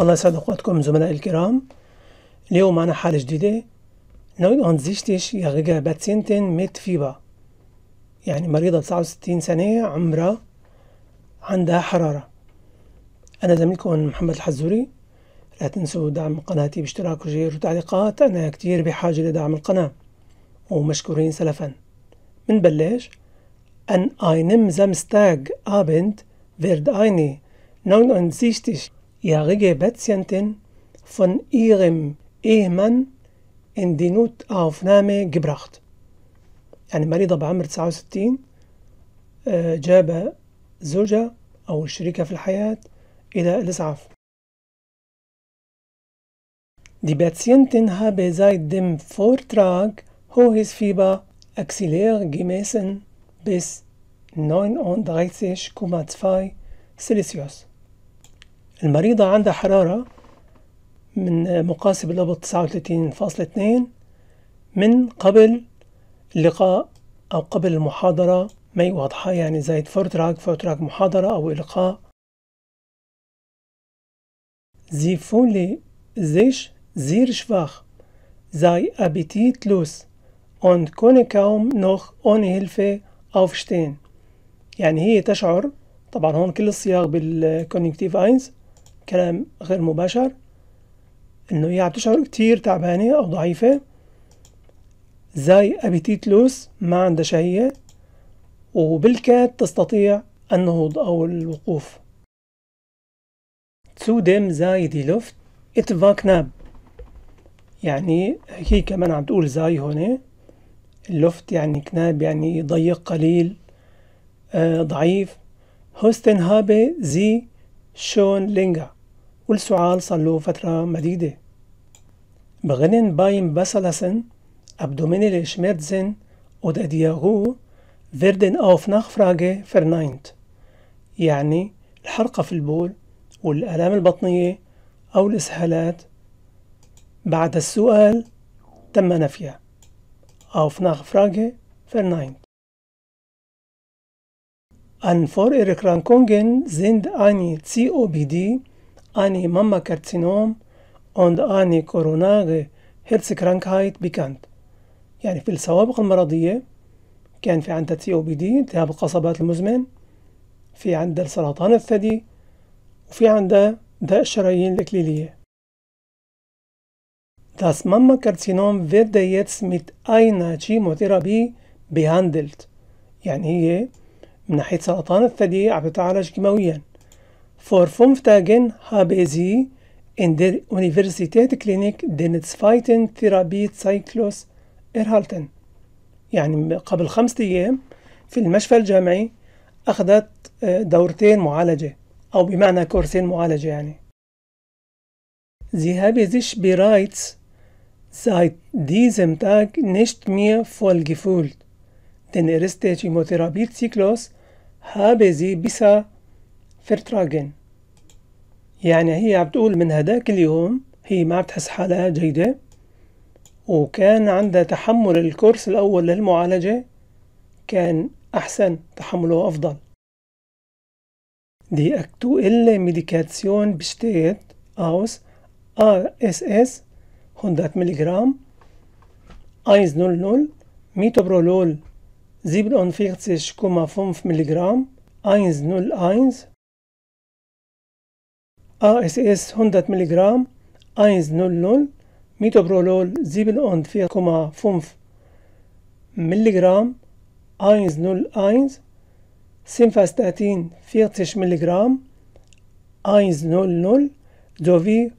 الله يسعد اوقاتكم زملائي الكرام اليوم معنا حالة جديدة نويد اون زيشتيش يغيغا باتسينتين ميت فيبا يعني مريضة تسعة وستين سنة عمرها عندها حرارة أنا زميلكم محمد الحزوري لا تنسوا دعم قناتي باشتراك وشير وتعليقات أنا كتير بحاجة لدعم القناة ومشكورين سلفا منبلش أن أينم زمستاج أبنت فيرد أيني نون أن زيشتش jährige Patientin von ihrem Ehemann in die Notaufnahme gebracht يعني مريضة بعمر 69 جاب زوجها أو الشريكة في الحياة إلى الإسعاف Die Patientin habe seit dem Vortrag hohes Fieber axillär gemessen bis 39,2 Celsius. المريضة عندها حرارة من مقاسي بالضبط 39.2 من قبل اللقاء أو قبل المحاضرة ما واضحة يعني زي فورتراك فورتراك محاضرة أو إلقاء Sie fühlen sich sehr schwach, sei appetitlos und können kaum noch ohne Hilfe aufstehen. يعني هي تشعر طبعا هون كل الصياغ بالكونيكتيف اينز كلام غير مباشر إنه هي عم تشعر كتير تعبانة أو ضعيفة زي أبيتيت لوس ما عندها شهية وبالكاد تستطيع النهوض أو الوقوف تسودم زاي دي لوفت اتفا كناب يعني هي كمان عم تقول زاي هون اللوفت يعني كناب يعني ضيق قليل آه ضعيف هوستن هابي زي شون لينجا والسعال صلوا فترة مديدة بغنن باين بسلسن أبدومينيل شميرتزن ود أدياغو فيردن أوف نخفراجي فرناينت يعني الحرقة في البول والآلام البطنية أو الإسهالات بعد السؤال تم نفيه أوف نخفراجي فرناينت أن فور إريكران زند أني تسي أو بي دي eine Mammakarzinom und eine koronare Herzkrankheit bekannt يعني في السوابق المرضية كان في عندها تي او بي دي التهاب القصبات المزمن في عندها سرطان الثدي وفي عندها داء الشرايين الإكليلية Das Mammakarzinom wird jetzt mit einer Chemotherapie behandelt يعني هي من ناحية سرطان الثدي عم تتعالج كيماويا For fünf Tagen habe sie in der Universitätsklinik den zweiten Therapiezyklus erhalten. يعني قبل خمسة أيام في المشفى الجامعي أخذت دورتين معالجة أو بمعنى كورسين معالجة يعني Sie habe sich bereits seit diesem Tag nicht mehr voll gefühlt. Den ersten Chemotherapiezyklus habe sie bisher فيرتراجن يعني هي عم تقول من هداك اليوم هي ما بتحس حالها جيدة وكان عندها تحمل الكورس الأول للمعالجة كان أحسن تحمله أفضل دي أكتو إلي ميديكاتسيون بشتيت أوس آر إس إس هندات ميليغرام أيز نول نول ميتوبرولول زيبل أنفيرتسيش كوما فونف ميليغرام أينز نول أينز اس اس 100 اينز 00 ميتوبرولول اوند mg 100 Metoprolol اينز 0 اينز Simvastatin 40 mg 100 sowie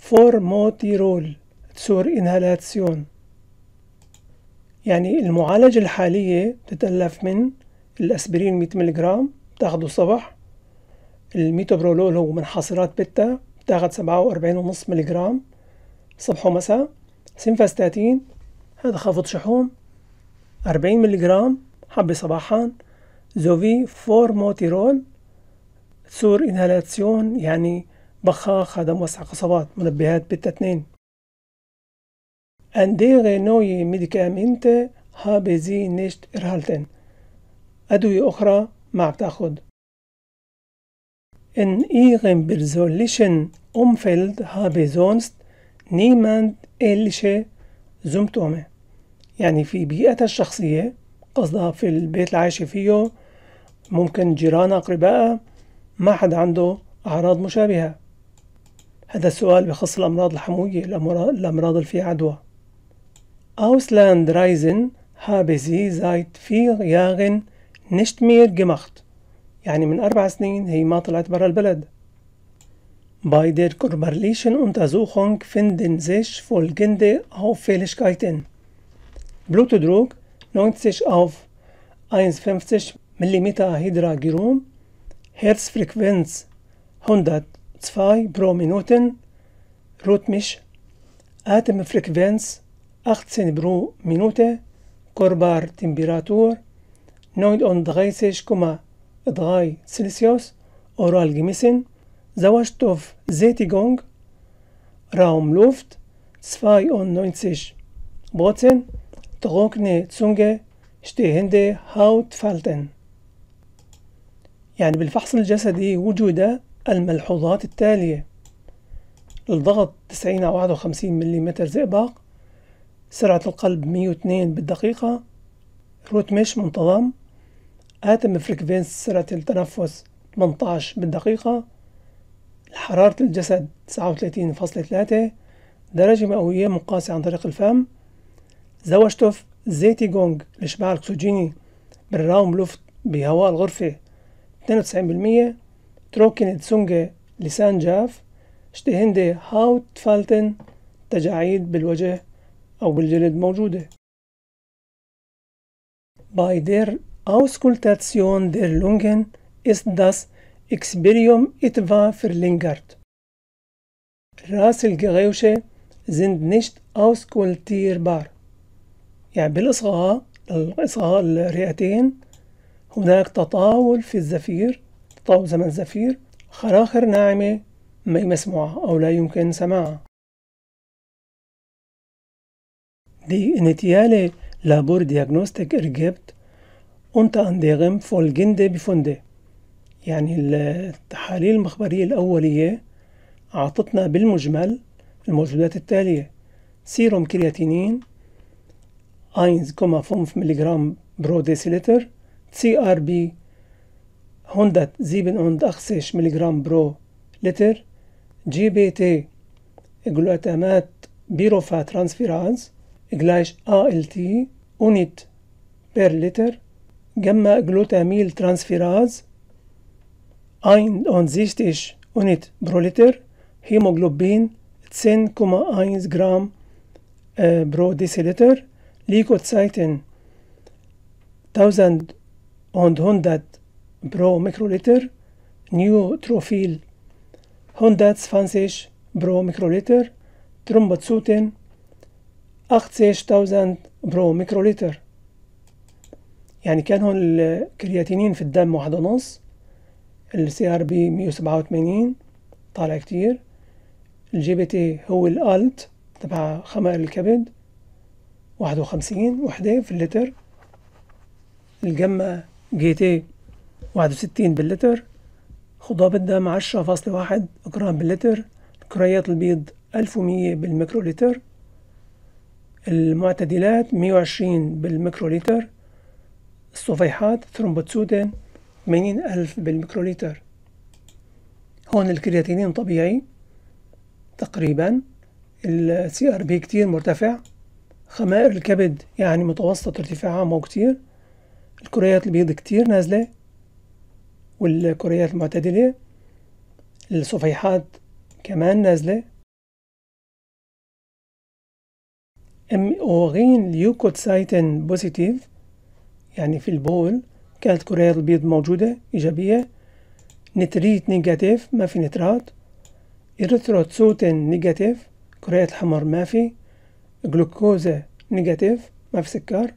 فورموتيرول تسور انهالاتسيون يعني المعالجة الحالية تتألف من الأسبرين 100 ملغ تاخده صباح الميتوبرولول هو من حاصرات بيتا بتاخد سبعة وأربعين ونص ملي جرام صبح ومساء سينفاستاتين هذا خافض شحوم أربعين ملي جرام حبة صباحا زوفي فور موتيرول سور انهالاتسيون يعني بخاخ هذا موسع قصبات منبهات بيتا اتنين انديغي نوي ميديكامنت هابيزي نشت إرهالتن أدوية أخرى ما بتاخد In ihrem persönlichen Umfeld habe sonst niemand ähnliche Symptome. يعني في بيئتها الشخصية قصدها في البيت اللي عايشة فيه ممكن جيران أقرباء ما حد عنده أعراض مشابهة هذا السؤال بخص الأمراض الحموية الأمراض اللي فيها عدوى Ausland reisen habe sie seit vier Jahren nicht mehr gemacht يعني من أربع سنين هي ما طلعت برا البلد Bei der körperlichen Untersuchung finden sich folgende Auffälligkeiten. Blutdruck 90 auf 1,50 mm Hydragirum, Herzfrequenz 102 pro Minuten, rhythmisch, Atemfrequenz 18 pro Minute, Körpertemperatur 39,5 دغاي سيلسيوس أورال جميسن زواشتوف زيتي زيتيجونج راوم لوفت سفاي اون نوينسيش بوتن تغوكني تسونجي شتي هندي هاوت فالتن يعني بالفحص الجسدي وجود الملحوظات التالية الضغط 90 أو 51 ملم زئباق سرعة القلب 102 بالدقيقة روتمش منتظم آتم فريكفينس سرعة التنفس 18 بالدقيقة حرارة الجسد 39.3 درجة مئوية مقاسة عن طريق الفم زوجتوف زيتي جونج الإشباع الأكسجيني بالراوم لوفت بهواء الغرفة 92% تروكن تسونج لسان جاف شتهندي هاوت فالتن تجاعيد بالوجه أو بالجلد موجودة بايدير Auskultation der Lungen ist das Experium etwa verlängert. Rasselgeräusche sind nicht auskultierbar. يعني بالإصغاء الإصغاء الرئتين هناك تطاول في الزفير تطاول زمن الزفير خراخر ناعمة ما مسموعة أو لا يمكن سماعها Die initiale Labordiagnostik ergibt, unter anderem folgende Befunde يعني التحاليل المخبرية الأولية أعطتنا بالمجمل الموجودات التالية سيروم كرياتينين 1,5 ملغ برو ديسيلتر سي ار بي 187 ملغ برو لتر جي بي تي جلوتامات بيروفا ترانسفيراز gleich ALT Unit per Liter جاما جلوتاميل ترانسفيراز اين اونزيستيش اونيت بروليتر هيموجلوبين 10.1 جرام آه، برو ديسيلتر ليكوتسايتين هوندات برو ميكروليتر نيوتروفيل 150 برو ميكروليتر ترومبوتسوتين 80000 برو ميكروليتر يعني كان هون الكرياتينين في الدم واحد ونص السي ار بي مية طالع كتير الجي بي تي هو الالت تبع خمر الكبد واحد وخمسين وحدة في اللتر الجمة جي تي واحد وستين باللتر خضاب الدم عشرة فاصلة واحد جرام باللتر كريات البيض ألف ومية لتر المعتدلات مية وعشرين لتر الصفيحات ثرومبوتسودين 80 ألف بالميكروليتر هون الكرياتينين طبيعي تقريبا السي ار بي كتير مرتفع خمائر الكبد يعني متوسط ارتفاعها مو كتير الكريات البيض كتير نازلة والكريات المعتدلة الصفيحات كمان نازلة أم أوغين ليوكوتسايتن بوزيتيف يعني في البول كانت كريات البيض موجودة إيجابية نتريت نيجاتيف ما في نترات إريثروتسوتين نيجاتيف كريات الحمر ما في جلوكوزا نيجاتيف ما في سكر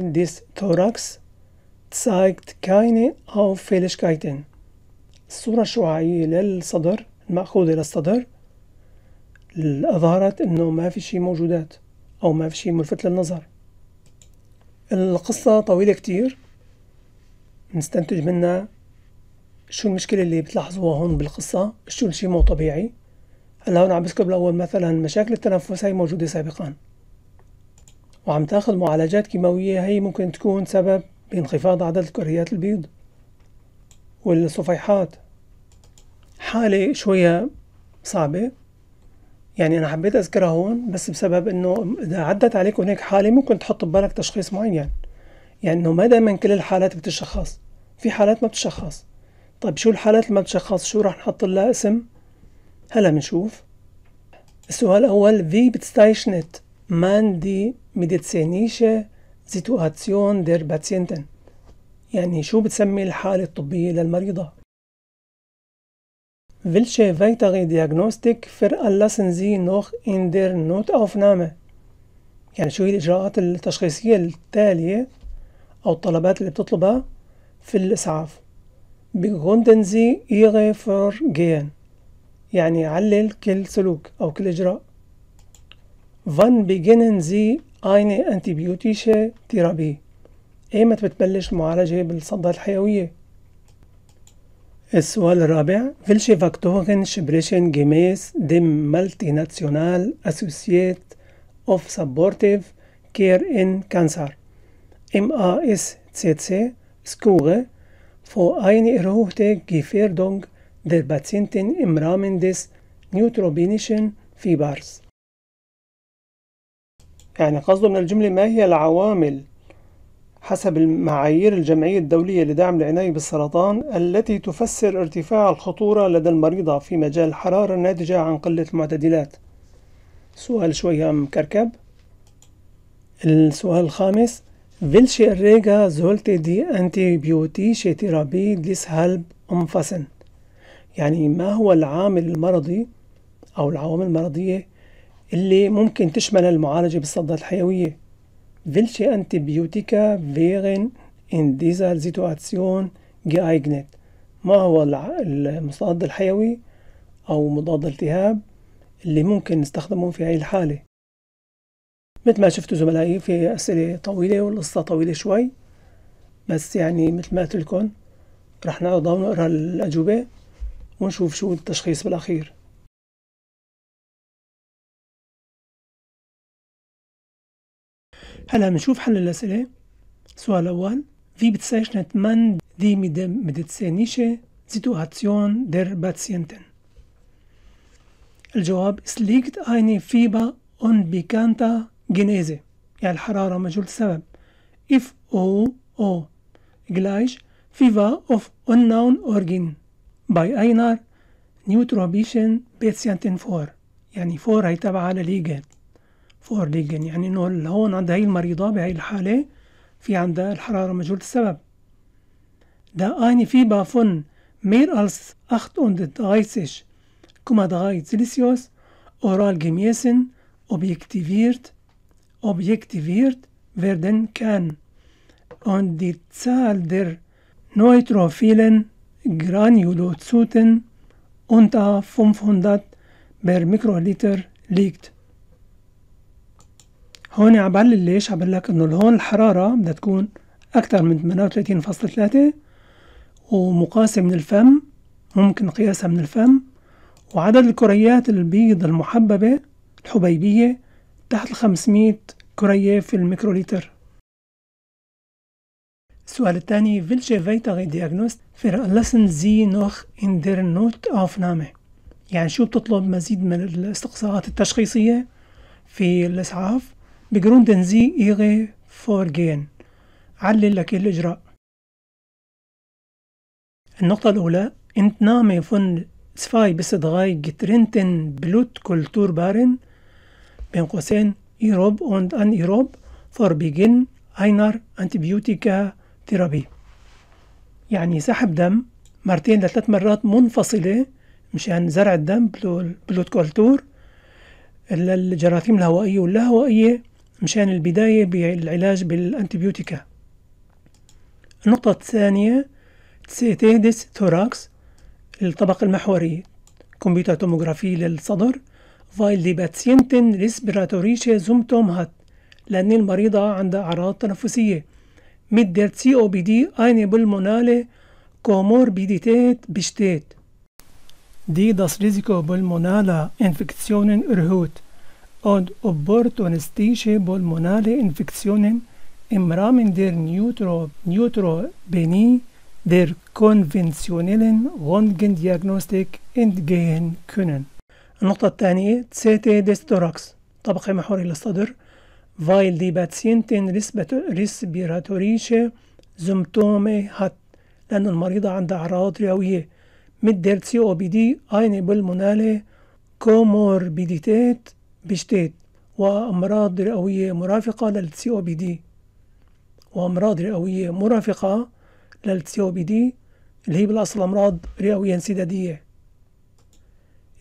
ديس توراكس des Thorax أو فيلش كايتين الصورة الشعاعية للصدر المأخوذة للصدر أظهرت أنه ما في شي موجودات أو ما في شيء ملفت للنظر القصة طويلة كتير نستنتج منها شو المشكلة اللي بتلاحظوها هون بالقصة شو الشيء مو طبيعي هلا هون عم بذكر بالأول مثلا مشاكل التنفس هي موجودة سابقا وعم تاخذ معالجات كيماوية هي ممكن تكون سبب بانخفاض عدد الكريات البيض والصفيحات حالة شوية صعبة يعني انا حبيت اذكرها هون بس بسبب انه اذا عدت عليك هناك حاله ممكن تحط ببالك تشخيص معين يعني, يعني انه ما دائما كل الحالات بتشخص في حالات ما بتشخص طيب شو الحالات اللي ما بتشخص شو راح نحط لها اسم هلا بنشوف السؤال الاول في بتستايشنت مان دي medizinische سيتواسيون دير Patienten يعني شو بتسمي الحالة الطبية للمريضة Welche weitere Diagnostik veranlassen Sie noch in der Notaufnahme؟ يعني شو هي الإجراءات التشخيصية التالية أو الطلبات اللي بتطلبها في الإسعاف begründen Sie Ihre Vorgehen يعني علل كل سلوك أو كل إجراء Wann beginnen Sie eine antibiotische Therapie؟ إيمت بتبلش المعالجة بالصدات الحيوية؟ السؤال الرابع فيلشي فاكتورين شبريشن جيميس ديم مالتي ناسيونال اسوسييت اوف سبورتيف كير ان كانسر ام اس سي سي Skure فو اين erhöhte Gefährdung در Patienten im Rahmen des neutropinischen Fiebers. يعني قصده من الجملة ما هي العوامل حسب المعايير الجمعية الدولية لدعم العناية بالسرطان التي تفسر ارتفاع الخطورة لدى المريضة في مجال الحرارة الناتجة عن قلة المعتدلات سؤال شوية مكركب السؤال الخامس Welche Erreger sollte die antibiotische ديس هلب umfassen؟ يعني ما هو العامل المرضي أو العوامل المرضية اللي ممكن تشمل المعالجة بالصدات الحيوية welche Antibiotika wären in dieser Situation geeignet ما هو المصاد الحيوي أو مضاد التهاب اللي ممكن نستخدمه في هاي الحالة مثل ما شفتوا زملائي في أسئلة طويلة والقصة طويلة شوي بس يعني مثل ما قلت لكم رح نقعد ونقرا الأجوبة ونشوف شو التشخيص بالأخير هلا بنشوف حل الأسئلة سؤال أول في بتسايش نتمن دي مدتسانيشة سيتواتيون در باتسينتن الجواب سليكت ايني فيبا اون بيكانتا جنيزة يعني الحرارة مجهول السبب اف او او جلايش فيفا اوف unknown اورجين باي اينر نيوتروبيشن باتسينتن فور يعني فور هي تبع على ليجات فور يعني, يعني انه هون عند هاي المريضه بهاي الحاله في عندها الحراره مجهوله السبب دا اني في بافون مير als acht und dreißig كما دغاي سيليسيوس اورال جيميسن اوبيكتيفيرت اوبيكتيفيرت فيردن كان اون دي تسال در نويتروفيلن جرانيولوتسوتن unter 500 per Mikroliter liegt. هون عم بعلل ليش عم لك انه هون الحراره بدها تكون اكثر من 38.3 ومقاسه من الفم ممكن قياسها من الفم وعدد الكريات البيض المحببه الحبيبيه تحت 500 كريه في الميكروليتر السؤال الثاني welche weitere Diagnost für lassen Sie noch in der Notaufnahme يعني شو بتطلب مزيد من الاستقصاءات التشخيصية في الإسعاف بجروندن زي إيغي فورجين علل لك الإجراء النقطة الأولى انت نامي Entnahme بس دغاي bis بلوت كولتور بارن بين قوسين إيروب أوند أن إيروب فور بيجن أينر أنتبيوتيكا ثيرابي يعني سحب دم مرتين لثلاث مرات منفصلة مشان زرع الدم بلوت كولتور للجراثيم الهوائية واللاهوائية مشان البداية بالعلاج بالأنتبيوتيكا النقطة الثانية تسيتيدس ثوراكس الطبقة المحورية كمبيوتر توموغرافي للصدر فايل دي باتسينتن ريسبيراتوريشة زومتوم هات لأن المريضة عندها أعراض تنفسية مد سي أو بي دي أيني بالمونالي كوموربيديتات بشتيت دي داس ريزيكو بولمونالا انفكتسيونن إرهوت od opportunistische pulmonale infektionen im Rahmen der Neutro neutro beni der konventionellen Röntgendiagnostik entgehen können. النقطة الثانية CT des Thorax طبقة محوري للصدر weil die Patientin respiratorische Symptome hat لأن المريضة عندها أعراض رئوية mit der COPD eine pulmonale Comorbidität بشتات وأمراض رئوية مرافقة للسي أو بي دي وأمراض رئوية مرافقة للسي أو بي دي اللي هي بالأصل أمراض رئوية انسدادية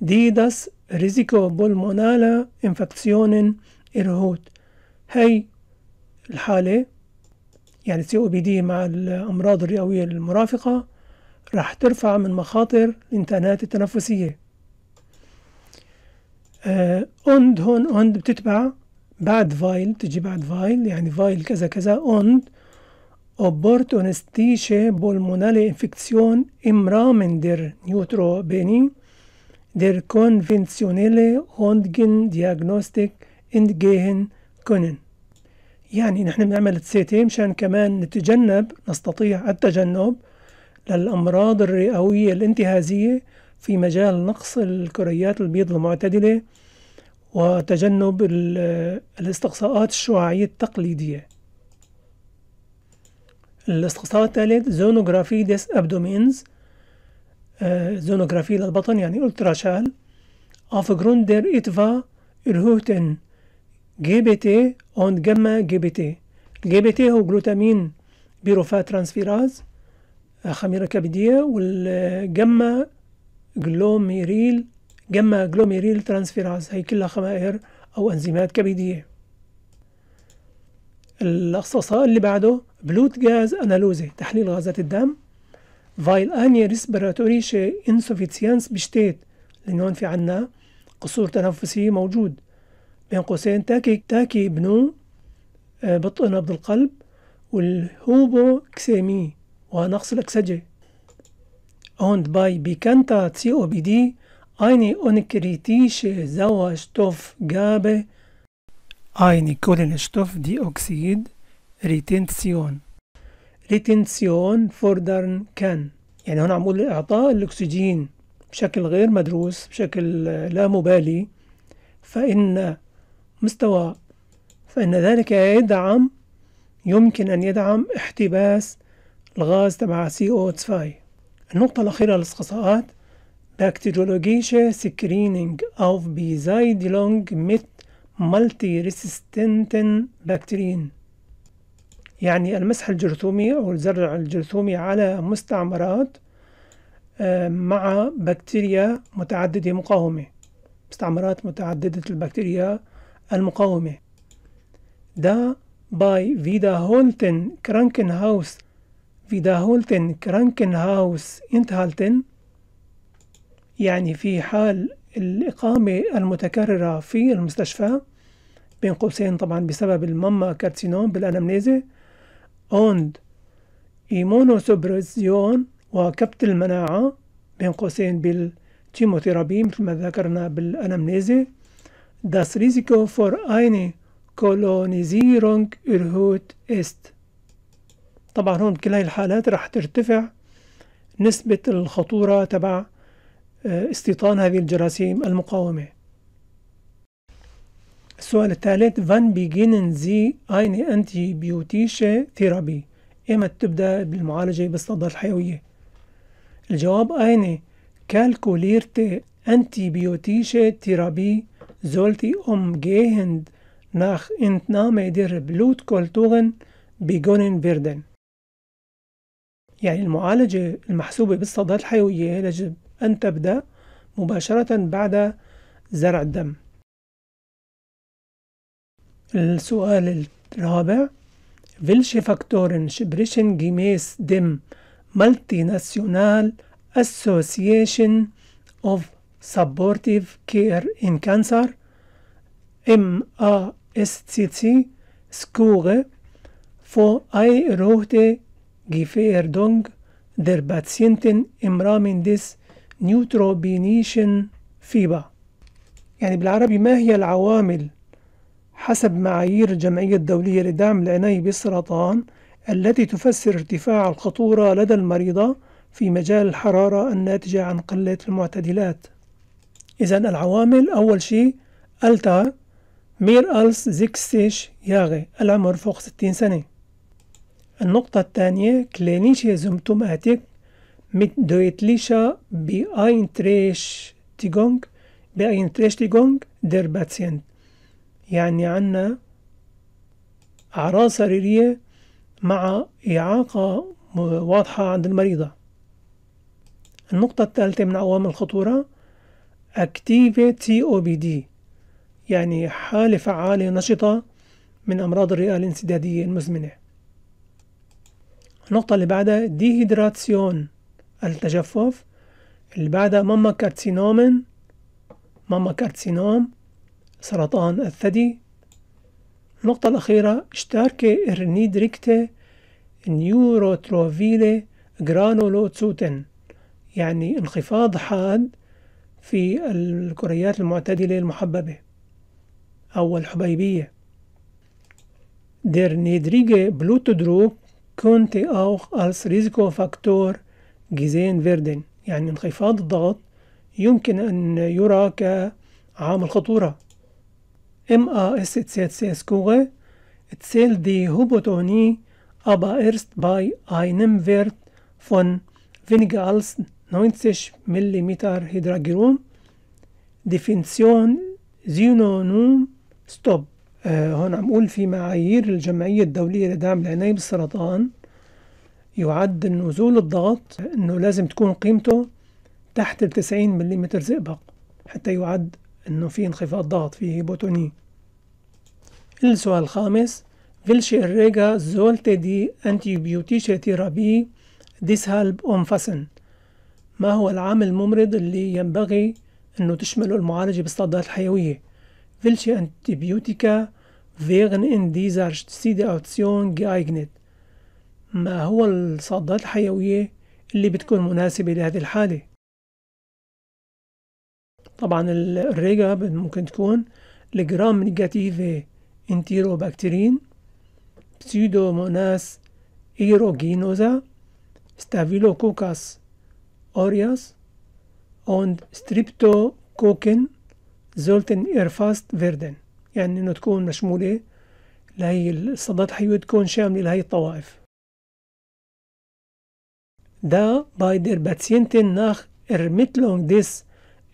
دي داس ريزيكو بولمونالا انفكسيون إرهوت هي الحالة يعني سي أو بي دي مع الأمراض الرئوية المرافقة راح ترفع من مخاطر الانتانات التنفسية اوند آه، هون اوند بتتبع بعد فايل تجي بعد فايل يعني فايل كذا كذا اوند بولمونالي انفكسيون pulmonale infektion نيوترو بيني der Neutropenie der دياجنوستيك اند جيهن كونن يعني نحن بنعمل تسيتي إيه؟ مشان كمان نتجنب نستطيع التجنب للأمراض الرئوية الانتهازية في مجال نقص الكريات البيض المعتدلة وتجنب الاستقصاءات الشعاعية التقليدية الاستقصاء الثالث زونوغرافي ديس أبدومينز آه، زونوغرافي للبطن يعني ألتراشال auf Grund der etwa erhöhten GBT und Gamma GBT. الجي هو جلوتامين بيروفات ترانسفيراز آه، خميرة كبدية والجما جلوميريل جما جلوميريل ترانسفيراز هي كلها خمائر أو أنزيمات كبدية الاختصاص اللي بعده بلوت جاز أنالوزي تحليل غازات الدم فايل أني ريسبيراتوري شي انسوفيتسيانس بشتيت لأنه هون في عنا قصور تنفسي موجود بين قوسين تاكي تاكي بنو آه، بطء نبض القلب والهوبوكسيمي ونقص الأكسجة und bei bekannter COPD eine unkritische Sauerstoffgabe, eine Kohlenstoffdioxid-Retention. ريتنسيون فوردرن كان يعني هنا عم بقول إعطاء الأكسجين بشكل غير مدروس بشكل لا مبالي فإن مستوى فإن ذلك يدعم يمكن أن يدعم احتباس الغاز تبع CO2 النقطة الأخيرة للاستقصاءات بacteriologische Screening auf ميت مالتي multiresistenten Bakterien يعني المسح الجرثومي أو الزرع الجرثومي على مستعمرات آه، مع بكتيريا متعددة مقاومة مستعمرات متعددة البكتيريا المقاومة ده باي فيدا هولتن كرانكنهاوس wiederholten انتهالتن يعني في حال الإقامة المتكررة في المستشفى بين قوسين طبعا بسبب الماما كارسينوم بالأنامنيزة und immunosuppression وكبت المناعة بين قوسين بالتيموثيرابي مثل ما ذكرنا بالأنامنيزة das Risiko für eine Kolonisierung erhöht ist طبعا هون بكل هاي الحالات رح ترتفع نسبة الخطورة تبع آه، استيطان هذه الجراثيم المقاومة السؤال الثالث فان بيجينن زي ايني انتي بيوتيشة ثيرابي ايمت تبدأ بالمعالجة بالصدى الحيوية الجواب ايني كالكوليرتي انتي بيوتيشة ثيرابي زولتي ام جيهند ناخ انتنامي دير بلوت كولتوغن بيجونن بيردن يعني المعالجة المحسوبة بالصدات الحيوية يجب أن تبدأ مباشرة بعد زرع الدم السؤال الرابع فيلشي فاكتورن شبريشن جيميس ديم مالتي ناسيونال اسوسيشن اوف سبورتيف كير ان كانسر ام ا اس تي تي سكوغ فو اي روهتي Gefährdung der Patienten im Rahmen des Neutropinischen Fieber يعني بالعربي ما هي العوامل حسب معايير الجمعية الدولية لدعم العناية بالسرطان التي تفسر ارتفاع الخطورة لدى المريضة في مجال الحرارة الناتجة عن قلة المعتدلات إذا العوامل أول شيء ألتا مير ألس زيكستيش ياغي العمر فوق 60 سنة النقطة الثانية كلينيشيا زمتوماتيك تيغونغ بأين تريش تيغونغ دير باتسينت يعني عنا أعراض سريرية مع إعاقة واضحة عند المريضة النقطة الثالثة من عوامل الخطورة أكتيفة تي أو بي دي يعني حالة فعالة نشطة من أمراض الرئة الانسدادية المزمنة النقطة اللي بعدها ديهيدراتسيون التجفف اللي بعدها ماما كارتسينومن ماما كارتسينوم سرطان الثدي النقطة الأخيرة اشتاركي ارنيدريكتي نيوروتروفيلي جرانولوتسوتن يعني انخفاض حاد في الكريات المعتدلة المحببة أو الحبيبية der niedrige könnte auch als Risikofaktor gesehen werden يعني انخفاض الضغط يمكن أن يرى كعامل خطورة MA ist jetzt sehr skure zählt die Hypotonie aber erst bei einem Wert von weniger als 90 mm هيدراجيروم Definition Synonym Stop آه، هون عم أقول في معايير الجمعية الدولية لدعم العناية بالسرطان يعد نزول الضغط أنه لازم تكون قيمته تحت ال 90 ملم زئبق حتى يعد أنه في انخفاض ضغط في هيبوتوني السؤال الخامس فيلشي الريغا زولتي دي انتيبيوتيشي تيرابي ديسهالب أنفسن ما هو العامل الممرض اللي ينبغي أنه تشمله المعالجة بالصدات الحيوية فيلشي انتيبيوتيكا wären in dieser situation geeignet ما هو الصادات الحيوية اللي بتكون مناسبة لهذه الحالة طبعا الريجا ممكن تكون الجرام نيجاتيف انتيروباكتيرين بسيودوموناس ايروجينوزا ستافيلوكوكاس اورياس اوند ستريبتوكوكن زولتن ايرفاست فيردن يعني انه تكون مشموله لهي الصدات الحيويه تكون شامله لهي الطوائف دا باي دير باتسينتين ناخ ارمتلون ديس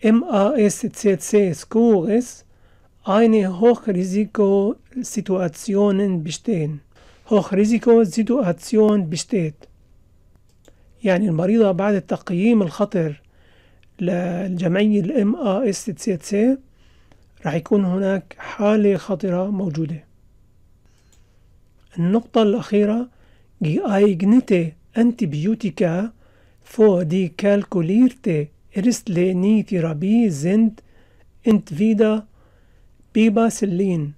ام اس تسي سي سكورس ايني هوخ ريزيكو سيتواتسيونن بشتين هوخ ريزيكو سيتواتسيون بشتيت يعني المريضة بعد التقييم الخطر للجمعية الام اس سي تسي رح يكون هناك حالة خطرة موجودة النقطة الأخيرة جيايجنتي أنتبيوتيكا فو دي كالكوليرتي إرسلي ني ثيرابي زند انت فيدا بيبا سلين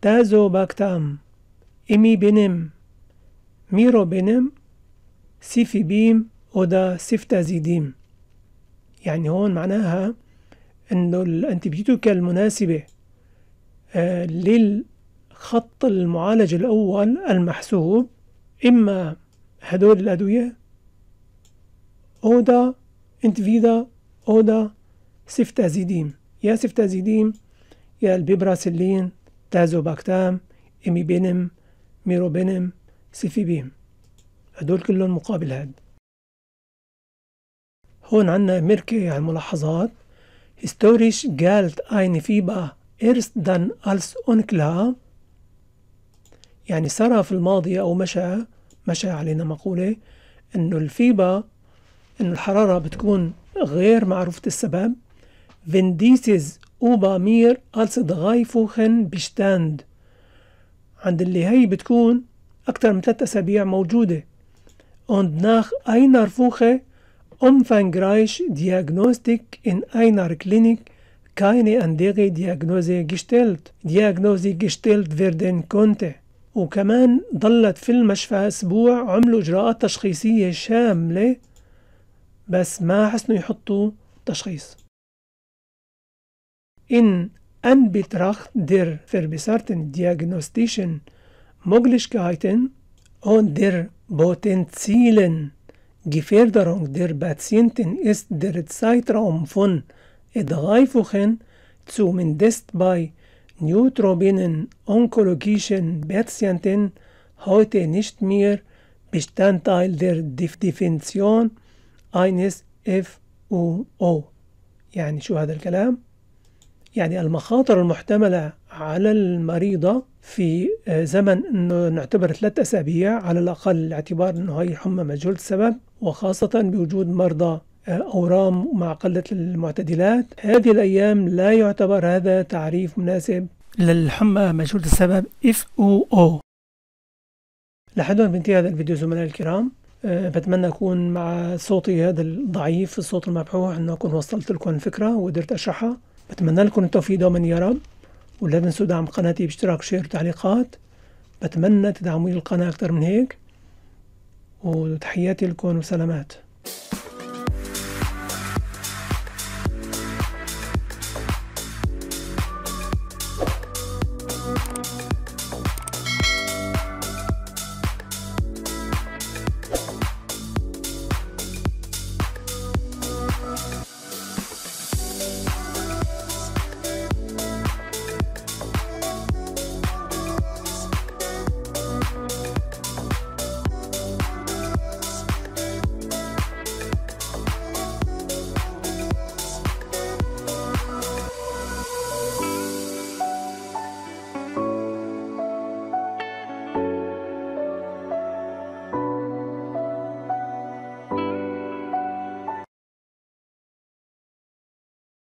تازو باكتام إمي بنم ميرو بنم سيفي بيم ودا سيفتازيديم يعني هون معناها أنه الأنتيبيوتيكا المناسبة آه، للخط المعالج الأول المحسوب إما هدول الأدوية أودا انتفيدا أودا سيفتازيديم يا سيفتازيديم يا البيبراسلين تازوباكتام إميبينم ميروبينم سيفيبيم هدول كلهم مقابل هاد هون عنا مركي على الملاحظات Historisch galt eine FIBA erst dann als unklar يعني سرى في الماضي أو مشى مشى علينا مقولة إنه الفيبا إنه الحرارة بتكون غير معروفة السبب wenn dieses über mir als Dreifuchen bestand عند اللي هي بتكون أكثر من ثلاثة أسابيع موجودة und nach einer Woche umfangreich Diagnostik in einer Klinik keine andere Diagnose gestellt Diagnose gestellt werden كنت وكمان ضلت في المشفى أسبوع عملوا إجراءات تشخيصية شاملة بس ما حسنوا يحطوا تشخيص إن Anbetracht der verbesserten diagnostischen Möglichkeiten und der potenziellen Gefährderung der Patienten ist der Zeitraum von drei Wochen, zumindest bei neutrobinen onkologischen Patienten, heute nicht mehr Bestandteil der Definition eines FUO يعني شو هذا الكلام يعني المخاطر المحتملة على المريضة في زمن انه نعتبر ثلاث اسابيع على الاقل اعتبار انه هي حمى مجهولة السبب وخاصة بوجود مرضى آه، اورام مع قلة المعتدلات هذه الايام لا يعتبر هذا تعريف مناسب للحمى مجهولة السبب اف او او لحد هون بنتهي هذا الفيديو زملائي الكرام أه بتمنى أكون مع صوتي هذا الضعيف الصوت المبحوح أنه أكون وصلت لكم الفكرة وقدرت أشرحها بتمنى لكم التوفيق دوما يا رب ولا تنسوا دعم قناتي باشتراك شير وتعليقات بتمنى تدعموني القناة أكتر من هيك وتحياتي لكم وسلامات